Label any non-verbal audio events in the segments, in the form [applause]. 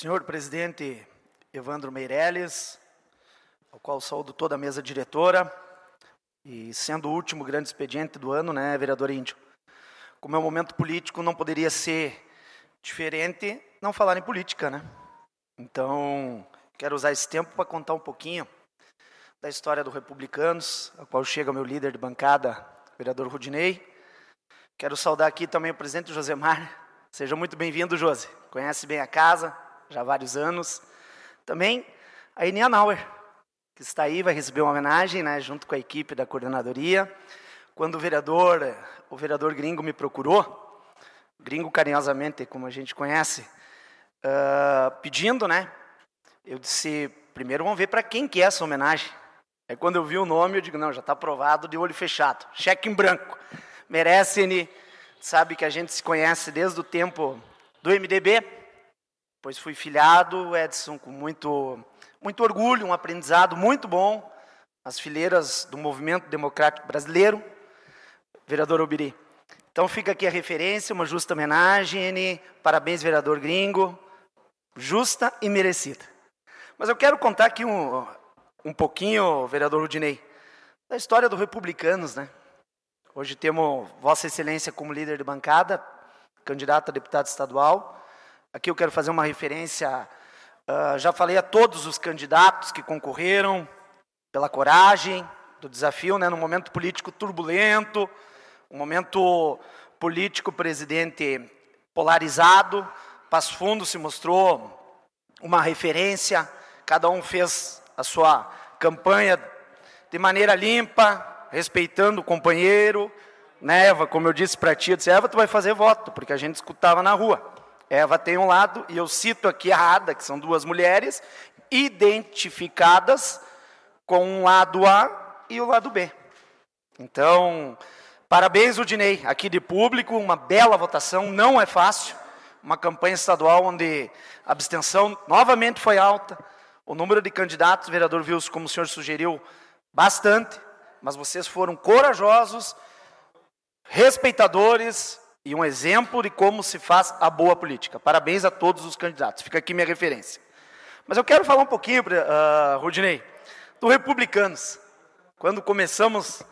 Senhor presidente Evandro Meirelles, ao qual saúdo toda a mesa diretora, e sendo o último grande expediente do ano, né, vereador Índio? Como é um momento político, não poderia ser diferente não falar em política, né? Então, quero usar esse tempo para contar um pouquinho da história do Republicanos, a qual chega o meu líder de bancada, vereador Rudinei. Quero saudar aqui também o presidente Josemar. Seja muito bem-vindo, José. Conhece bem a casa, já há vários anos. Também a Eni Anauer, que está aí, vai receber uma homenagem, né, junto com a equipe da coordenadoria. Quando o vereador, o vereador gringo me procurou, gringo carinhosamente, como a gente conhece, uh, pedindo, né? Eu disse, primeiro vamos ver para quem que é essa homenagem. é quando eu vi o nome, eu digo, não, já está aprovado de olho fechado, cheque em branco. Merece, Eni, sabe que a gente se conhece desde o tempo do MDB, depois fui filhado, Edson, com muito, muito orgulho, um aprendizado muito bom. nas fileiras do movimento democrático brasileiro, vereador Obiri. Então fica aqui a referência, uma justa homenagem. Parabéns, vereador gringo. Justa e merecida. Mas eu quero contar aqui um, um pouquinho, vereador Rudinei, da história dos Republicanos, né? Hoje temos Vossa Excelência como líder de bancada, candidato a deputado estadual. Aqui eu quero fazer uma referência, uh, já falei a todos os candidatos que concorreram, pela coragem do desafio, né, No momento político turbulento, um momento político, presidente, polarizado. Passo Fundo se mostrou uma referência, cada um fez a sua campanha de maneira limpa, respeitando o companheiro. Né, Eva, como eu disse para ti, eu disse, Eva, tu vai fazer voto, porque a gente escutava na rua. Eva tem um lado, e eu cito aqui a Ada, que são duas mulheres, identificadas com um lado A e o lado B. Então, parabéns, Udinei, aqui de público, uma bela votação, não é fácil. Uma campanha estadual onde a abstenção novamente foi alta, o número de candidatos, vereador Vils, como o senhor sugeriu, bastante, mas vocês foram corajosos, respeitadores, e um exemplo de como se faz a boa política. Parabéns a todos os candidatos. Fica aqui minha referência. Mas eu quero falar um pouquinho, uh, ah, Rodinei, do Republicanos. Quando começamos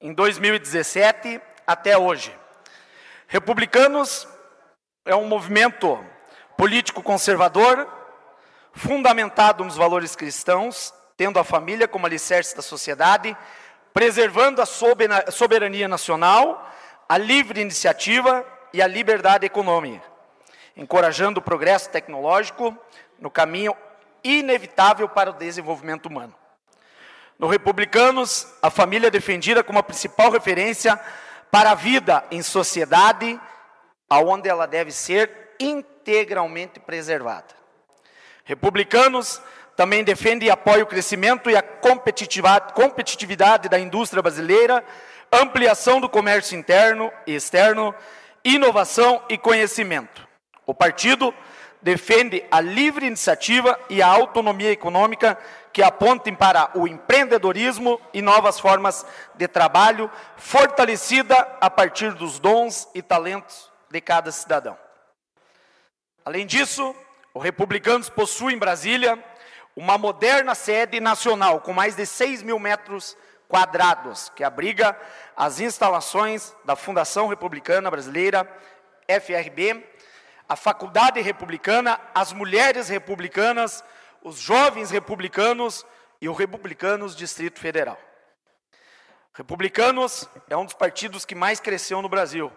em 2017 até hoje. Republicanos é um movimento político conservador, fundamentado nos valores cristãos, tendo a família como alicerce da sociedade, preservando a soberania nacional a livre iniciativa e a liberdade econômica, encorajando o progresso tecnológico no caminho inevitável para o desenvolvimento humano. No Republicanos, a família é defendida como a principal referência para a vida em sociedade, aonde ela deve ser integralmente preservada. Republicanos também defende e apoia o crescimento e a competitividade da indústria brasileira ampliação do comércio interno e externo, inovação e conhecimento. O partido defende a livre iniciativa e a autonomia econômica que apontem para o empreendedorismo e novas formas de trabalho, fortalecida a partir dos dons e talentos de cada cidadão. Além disso, o republicanos possui em Brasília uma moderna sede nacional, com mais de 6 mil metros quadrados, que abriga as instalações da Fundação Republicana Brasileira, FRB, a Faculdade Republicana, as mulheres republicanas, os jovens republicanos e os republicanos Distrito Federal. Republicanos é um dos partidos que mais cresceu no Brasil,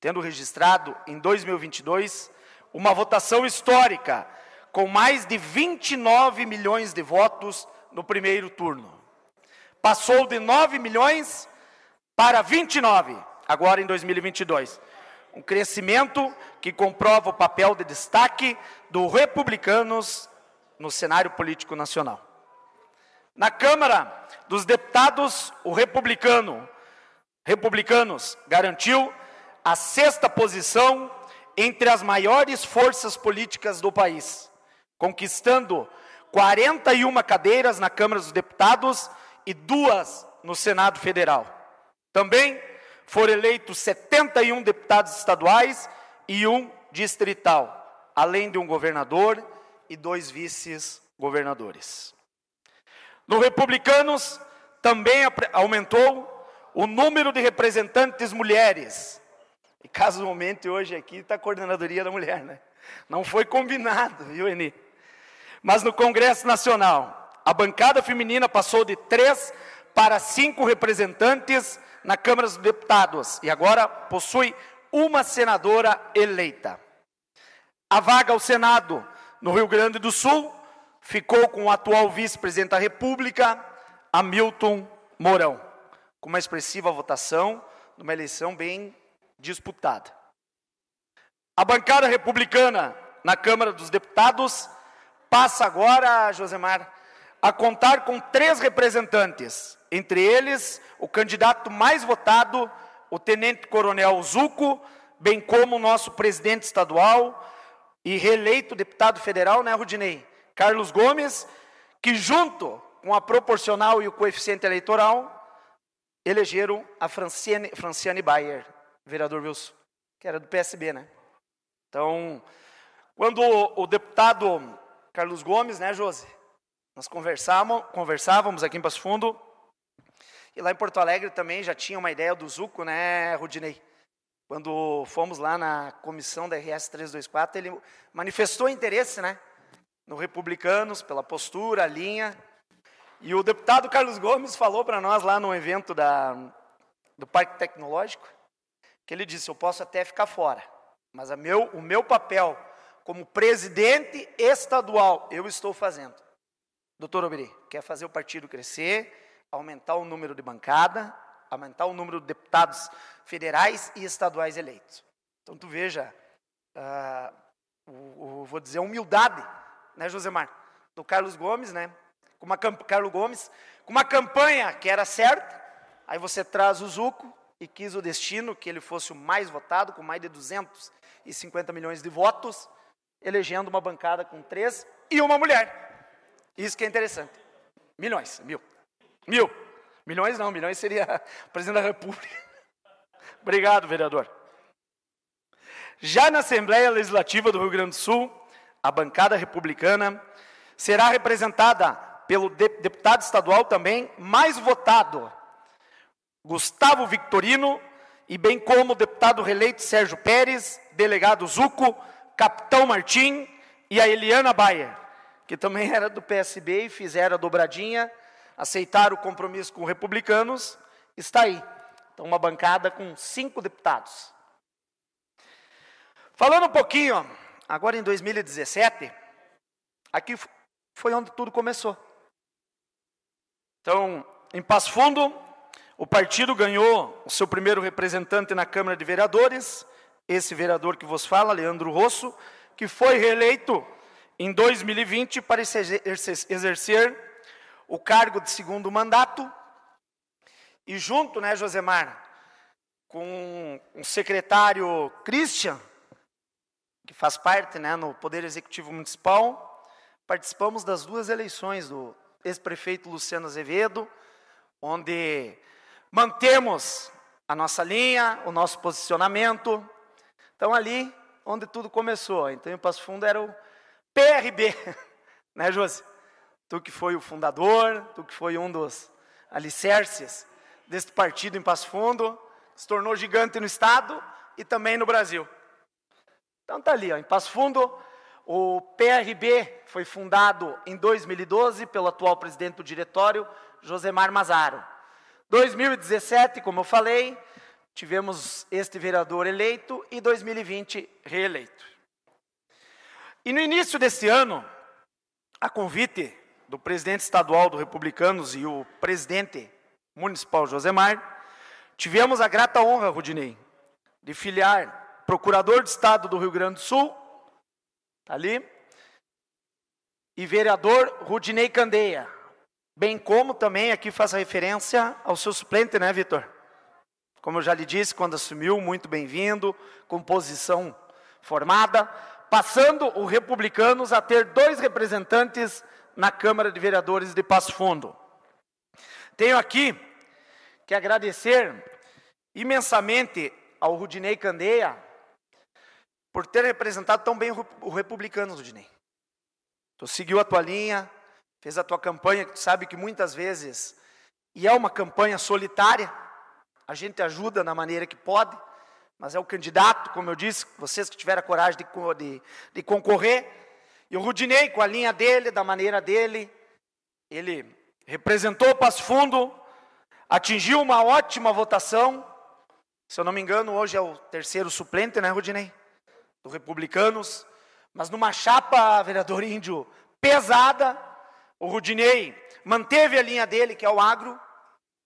tendo registrado em 2022 uma votação histórica, com mais de 29 milhões de votos no primeiro turno passou de 9 milhões para 29, agora em 2022. Um crescimento que comprova o papel de destaque do republicanos no cenário político nacional. Na Câmara dos Deputados, o republicano Republicanos garantiu a sexta posição entre as maiores forças políticas do país, conquistando 41 cadeiras na Câmara dos Deputados e duas no Senado Federal. Também foram eleitos 71 deputados estaduais e um distrital, além de um governador e dois vice governadores No Republicanos, também aumentou o número de representantes mulheres. E caso momento, hoje aqui está a coordenadoria da mulher, né? Não foi combinado, viu, Eni? Mas no Congresso Nacional, a bancada feminina passou de três para cinco representantes na Câmara dos Deputados e agora possui uma senadora eleita. A vaga ao Senado no Rio Grande do Sul ficou com o atual vice-presidente da República, Hamilton Mourão, com uma expressiva votação numa eleição bem disputada. A bancada republicana na Câmara dos Deputados passa agora, Josemar, a contar com três representantes, entre eles o candidato mais votado, o tenente-coronel Zuco, bem como o nosso presidente estadual e reeleito deputado federal, né, Rudinei? Carlos Gomes, que junto com a proporcional e o coeficiente eleitoral, elegeram a Franciane, Franciane Bayer, vereador Wilson, que era do PSB, né? Então, quando o, o deputado Carlos Gomes, né, José? Nós conversávamos, aqui em Passo Fundo, e lá em Porto Alegre também já tinha uma ideia do Zuco, né, Rudinei? Quando fomos lá na comissão da RS 324, ele manifestou interesse, né? No Republicanos, pela postura, a linha. E o deputado Carlos Gomes falou para nós lá no evento da, do Parque Tecnológico, que ele disse, eu posso até ficar fora, mas meu, o meu papel como presidente estadual eu estou fazendo. Doutor Obiri, quer fazer o partido crescer, aumentar o número de bancada, aumentar o número de deputados federais e estaduais eleitos. Então, tu veja, ah, o, o, vou dizer, a humildade, né, Josemar, do Carlos Gomes, né? Com uma, Carlos Gomes, com uma campanha que era certa, aí você traz o Zuco e quis o destino que ele fosse o mais votado, com mais de 250 milhões de votos, elegendo uma bancada com três e uma mulher. Isso que é interessante. Milhões, mil. Mil. Milhões não, milhões seria [laughs] presidente da República. [laughs] Obrigado, vereador. Já na Assembleia Legislativa do Rio Grande do Sul, a bancada republicana será representada pelo deputado estadual também mais votado, Gustavo Victorino, e bem como o deputado reeleito Sérgio Pérez, delegado Zuco, capitão Martim e a Eliana Baia que também era do PSB e fizeram a dobradinha, aceitaram o compromisso com republicanos, está aí. Então, uma bancada com cinco deputados. Falando um pouquinho, agora em 2017, aqui foi onde tudo começou. Então, em Passo Fundo, o partido ganhou o seu primeiro representante na Câmara de Vereadores, esse vereador que vos fala, Leandro Rosso, que foi reeleito em 2020 para exercer o cargo de segundo mandato. E junto, né, Josemar, com o secretário Christian, que faz parte né, no Poder Executivo Municipal, participamos das duas eleições do ex-prefeito Luciano Azevedo, onde mantemos a nossa linha, o nosso posicionamento. Então, ali onde tudo começou. Então, em Passo Fundo era o PRB, [laughs] né, Josi? Tu que foi o fundador, tu que foi um dos alicerces deste partido em Passo Fundo, se tornou gigante no Estado e também no Brasil. Então tá ali, ó, em Passo Fundo, o PRB foi fundado em 2012 pelo atual presidente do diretório, Josemar Mazaro. 2017, como eu falei, tivemos este vereador eleito e 2020 reeleito. E no início desse ano, a convite do presidente estadual do Republicanos e o presidente municipal Josemar, tivemos a grata honra, Rudinei, de filiar procurador de Estado do Rio Grande do Sul, tá ali, e vereador Rudinei Candeia, bem como também aqui faz referência ao seu suplente, né, Vitor? Como eu já lhe disse, quando assumiu, muito bem-vindo, com posição formada, passando os republicanos a ter dois representantes na Câmara de Vereadores de Passo Fundo. Tenho aqui que agradecer imensamente ao Rudinei Candeia por ter representado tão bem o Republicanos, Rudinei. Tu seguiu a tua linha, fez a tua campanha, que tu sabe que muitas vezes, e é uma campanha solitária, a gente ajuda na maneira que pode, mas é o candidato, como eu disse, vocês que tiveram a coragem de, de, de concorrer. E o Rudinei, com a linha dele, da maneira dele, ele representou o Passo Fundo, atingiu uma ótima votação. Se eu não me engano, hoje é o terceiro suplente, né, Rudinei? Do Republicanos. Mas numa chapa, vereador Índio, pesada, o Rudinei manteve a linha dele, que é o agro,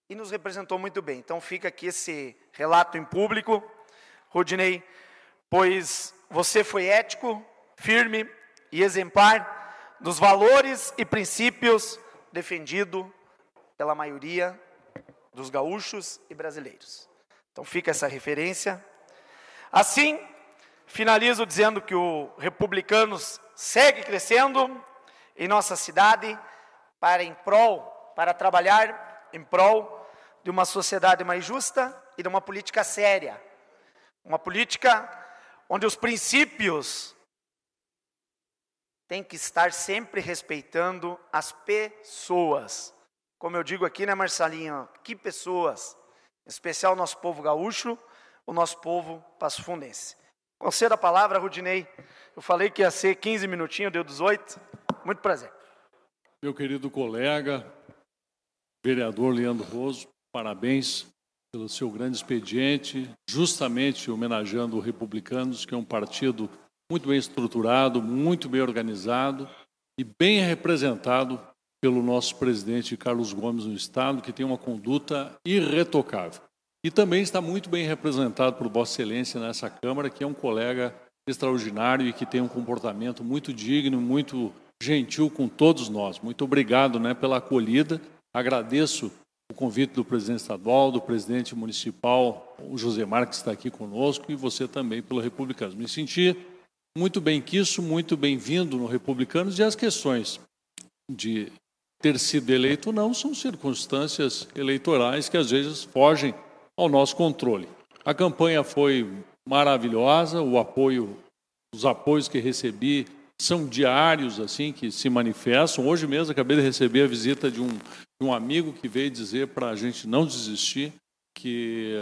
e nos representou muito bem. Então fica aqui esse relato em público. Rodinei, pois você foi ético, firme e exemplar dos valores e princípios defendido pela maioria dos gaúchos e brasileiros. Então fica essa referência. Assim, finalizo dizendo que o Republicanos segue crescendo em nossa cidade para em prol, para trabalhar em prol de uma sociedade mais justa e de uma política séria, uma política onde os princípios têm que estar sempre respeitando as pessoas. Como eu digo aqui, né, Marçalinha Que pessoas. Em especial o nosso povo gaúcho, o nosso povo pasfundense. Conceda a palavra, Rudinei. Eu falei que ia ser 15 minutinhos, deu 18. Muito prazer. Meu querido colega, vereador Leandro Roso, parabéns pelo seu grande expediente, justamente homenageando o republicanos, que é um partido muito bem estruturado, muito bem organizado e bem representado pelo nosso presidente Carlos Gomes no Estado, que tem uma conduta irretocável. E também está muito bem representado por Vossa Excelência nessa Câmara, que é um colega extraordinário e que tem um comportamento muito digno, muito gentil com todos nós. Muito obrigado né, pela acolhida. Agradeço convite do presidente estadual, do presidente municipal, o José Marques está aqui conosco e você também pelo Republicanos. Me senti muito bem quisto, muito bem-vindo no Republicanos e as questões de ter sido eleito ou não são circunstâncias eleitorais que às vezes fogem ao nosso controle. A campanha foi maravilhosa, o apoio, os apoios que recebi são diários assim que se manifestam. Hoje mesmo acabei de receber a visita de um um amigo que veio dizer para a gente não desistir, que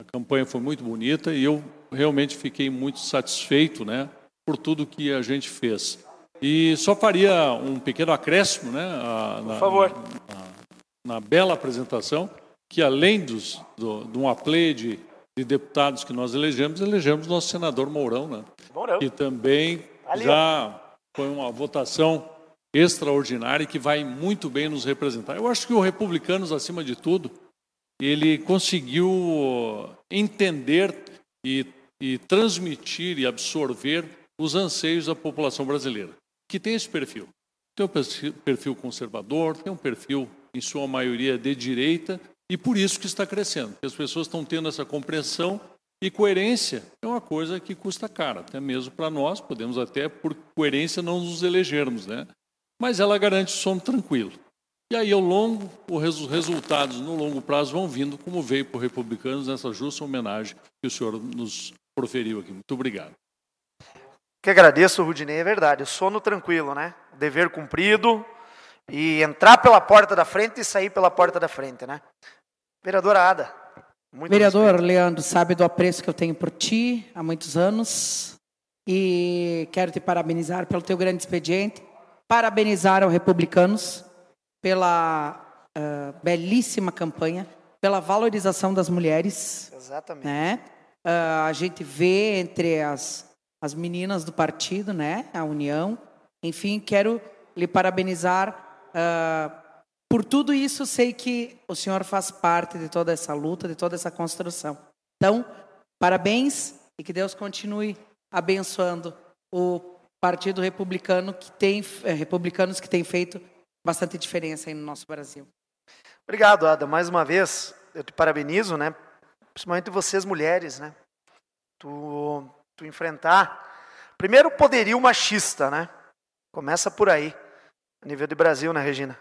a campanha foi muito bonita e eu realmente fiquei muito satisfeito, né, por tudo que a gente fez. E só faria um pequeno acréscimo, né, a, por favor, na, na, bela apresentação, que além dos do, de uma play de, de deputados que nós elegemos, elegemos nosso senador Mourão, né, Mourão. que também Valeu. já foi uma votação extraordinária e que vai muito bem nos representar. Eu acho que o Republicanos, acima de tudo, ele conseguiu eh, entender e, e transmitir e absorver os anseios da população brasileira, que tem esse perfil. Tem um perfil conservador, tem um perfil, em sua maioria, de direita, e por isso que está crescendo. As pessoas estão tendo essa compreensão e coerência é uma coisa que custa cara, até mesmo para nós, podemos até por coerência não nos elegermos, né? mas ela garante sono tranquilo. E aí, ao longo, os resultados no longo prazo vão vindo, como veio por republicanos, nessa justa homenagem que o senhor nos proferiu aqui. Muito obrigado. Que agradeço, Rudinei, é verdade. Sono tranquilo, né? Dever cumprido e entrar pela porta da frente e sair pela porta da frente, né? Vereadora Ada. Muito Vereador respeito. Leandro, sabe do apreço que eu tenho por ti há muitos anos e quero te parabenizar pelo teu grande expediente parabenizar ao republicanos pela uh, belíssima campanha, pela valorização das mulheres. Exatamente. Né? Uh, a gente vê entre as, as meninas do partido, né, a união. Enfim, quero lhe parabenizar uh, por tudo isso. Sei que o senhor faz parte de toda essa luta, de toda essa construção. Então, parabéns e que Deus continue abençoando o Partido Republicano que tem eh, republicanos que tem feito bastante diferença aí no nosso Brasil. Obrigado, Ada. Mais uma vez, eu te parabenizo, né? Principalmente vocês mulheres, né? Tu, tu enfrentar primeiro poderio machista, né? Começa por aí, a nível de Brasil, né, Regina?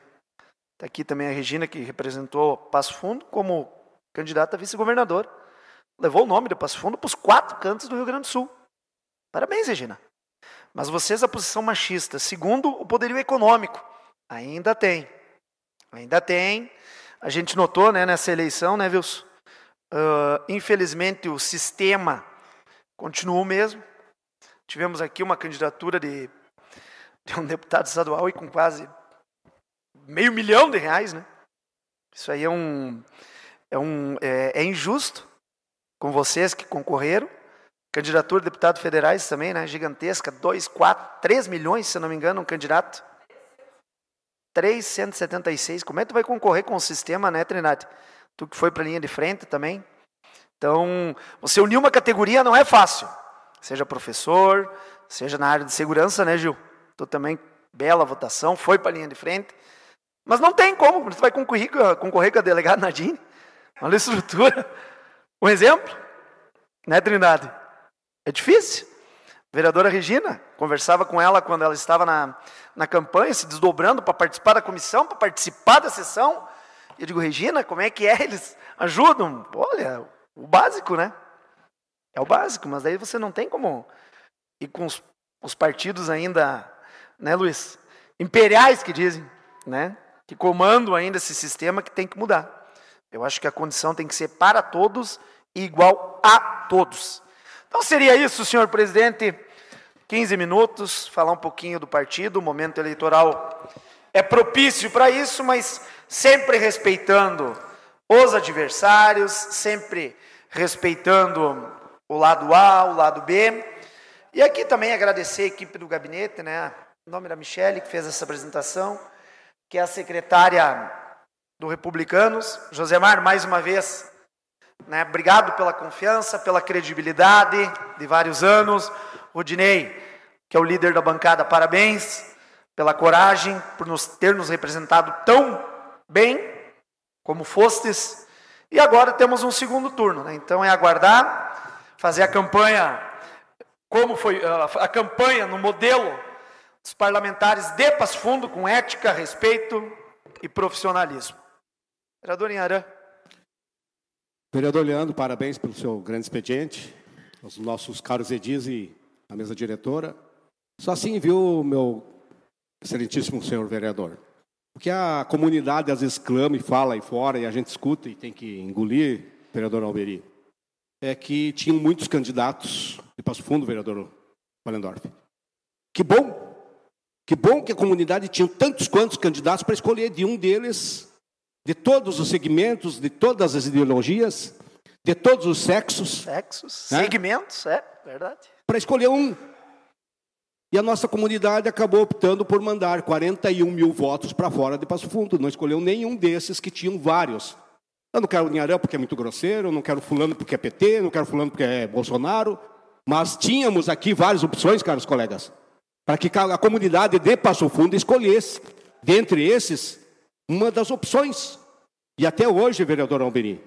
Está aqui também a Regina, que representou Passo Fundo como candidata a vice-governador. Levou o nome do Passo Fundo para os quatro cantos do Rio Grande do Sul. Parabéns, Regina. Mas vocês, a posição machista. Segundo, o poderio econômico. Ainda tem. Ainda tem. A gente notou né, nessa eleição, né, Wilson? Uh, infelizmente, o sistema continuou mesmo. Tivemos aqui uma candidatura de, de um deputado estadual e com quase meio milhão de reais, né? Isso aí é um é, um, é, é injusto com vocês que concorreram. Candidatura de deputados federais também, né? Gigantesca, 2, 4, 3 milhões, se não me engano, um candidato. 376. Como é que tu vai concorrer com o sistema, né, Trindade? Tu que foi para a linha de frente também. Então, você unir uma categoria não é fácil. Seja professor, seja na área de segurança, né, Gil? Tu também, bela votação, foi para a linha de frente. Mas não tem como, você vai concorrer, concorrer com a delegada Nadine, Olha a estrutura. Um exemplo, né, Trindade? É difícil. vereadora Regina, conversava com ela quando ela estava na, na campanha, se desdobrando para participar da comissão, para participar da sessão. eu digo, Regina, como é que é? Eles ajudam? Olha, o básico, né? É o básico, mas daí você não tem como ir com os, os partidos ainda, né, Luiz? Imperiais que dizem, né? Que comandam ainda esse sistema que tem que mudar. Eu acho que a condição tem que ser para todos e igual a todos. Então seria isso, senhor presidente. 15 minutos, falar um pouquinho do partido, o momento eleitoral é propício para isso, mas sempre respeitando os adversários, sempre respeitando o lado A, o lado B. E aqui também agradecer a equipe do gabinete, né? Em nome da Michele, que fez essa apresentação, que é a secretária do Republicanos. Josemar, mais uma vez, né? Obrigado pela confiança, pela credibilidade de vários anos. Rodinei, que é o líder da bancada, parabéns pela coragem, por nos ter nos representado tão bem como fostes. E agora temos um segundo turno, né? então é aguardar, fazer a campanha, como foi ah, a campanha no modelo dos parlamentares de Passo Fundo, com ética, respeito e profissionalismo. Vereador Inharã. Vereador Leandro, parabéns pelo seu grande expediente, Os nossos caros edis e a mesa diretora. Só assim, viu, meu excelentíssimo senhor vereador? O que a comunidade às vezes clama e fala aí fora, e a gente escuta e tem que engolir, vereador Alberi, é que tinham muitos candidatos de Passo Fundo, vereador Valendorf. Que bom! Que bom que a comunidade tinha tantos quantos candidatos para escolher de um deles de todos os segmentos, de todas as ideologias, de todos os sexos. Sexos, né? segmentos, é verdade. Para escolher um. E a nossa comunidade acabou optando por mandar 41 mil votos para fora de Passo Fundo. Não escolheu nenhum desses que tinham vários. Eu não quero o Linharão porque é muito grosseiro, não quero fulano porque é PT, não quero fulano porque é Bolsonaro. Mas tínhamos aqui várias opções, caros colegas, para que a comunidade de Passo Fundo escolhesse. Dentre esses, uma das opções. E até hoje, vereador Alberim,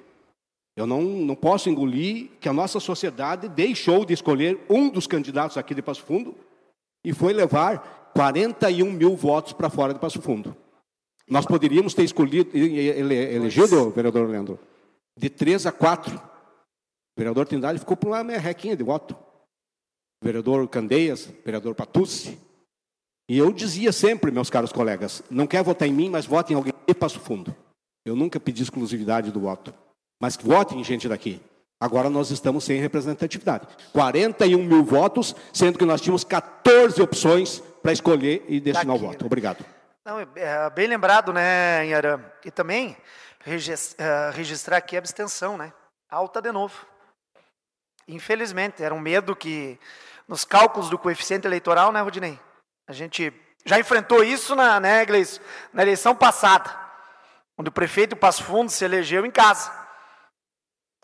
eu não, não posso engolir que a nossa sociedade deixou de escolher um dos candidatos aqui de Passo Fundo e foi levar 41 mil votos para fora de Passo Fundo. Nós poderíamos ter escolhido, ele, elegido, vereador Leandro, de 3 a 4. O vereador Trindade ficou por uma merrequinha de voto. O vereador Candeias, vereador Patucci. E eu dizia sempre, meus caros colegas, não quer votar em mim, mas vote em alguém. Passo Fundo. Eu nunca pedi exclusividade do voto. Mas votem gente daqui. Agora nós estamos sem representatividade. 41 mil votos, sendo que nós tínhamos 14 opções para escolher e destinar Daqui, o voto. Obrigado. Não, é, é bem lembrado, né, Inharam? E também é, registrar aqui a abstenção, né? Alta de novo. Infelizmente, era um medo que, nos cálculos do coeficiente eleitoral, né, Rodinei? A gente já enfrentou isso na, né, Gleice, na eleição passada. Onde o prefeito Passo Fundo se elegeu em casa.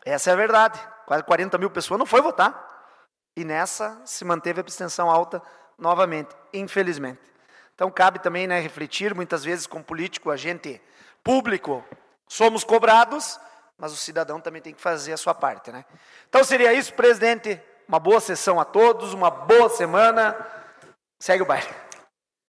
Essa é a verdade. Quase 40 mil pessoas não foi votar. E nessa se manteve a abstenção alta novamente, infelizmente. Então cabe também né, refletir, muitas vezes com político, agente público, somos cobrados, mas o cidadão também tem que fazer a sua parte. Né? Então seria isso, presidente. Uma boa sessão a todos, uma boa semana. Segue o bairro.